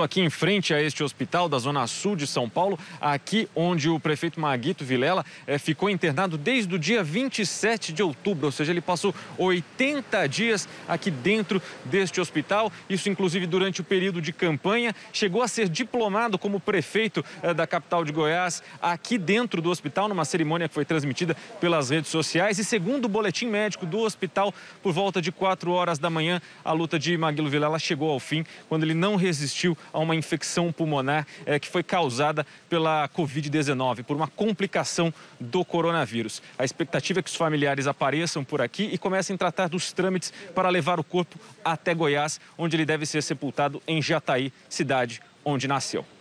Estou aqui em frente a este hospital da Zona Sul de São Paulo, aqui onde o prefeito Maguito Vilela é, ficou internado desde o dia 27 de outubro, ou seja, ele passou 80 dias aqui dentro deste hospital, isso inclusive durante o período de campanha. Chegou a ser diplomado como prefeito é, da capital de Goiás aqui dentro do hospital, numa cerimônia que foi transmitida pelas redes sociais. E segundo o boletim médico do hospital, por volta de 4 horas da manhã, a luta de Maguito Vilela chegou ao fim, quando ele não resistiu a uma infecção pulmonar é, que foi causada pela Covid-19, por uma complicação do coronavírus. A expectativa é que os familiares apareçam por aqui e comecem a tratar dos trâmites para levar o corpo até Goiás, onde ele deve ser sepultado em Jataí, cidade onde nasceu.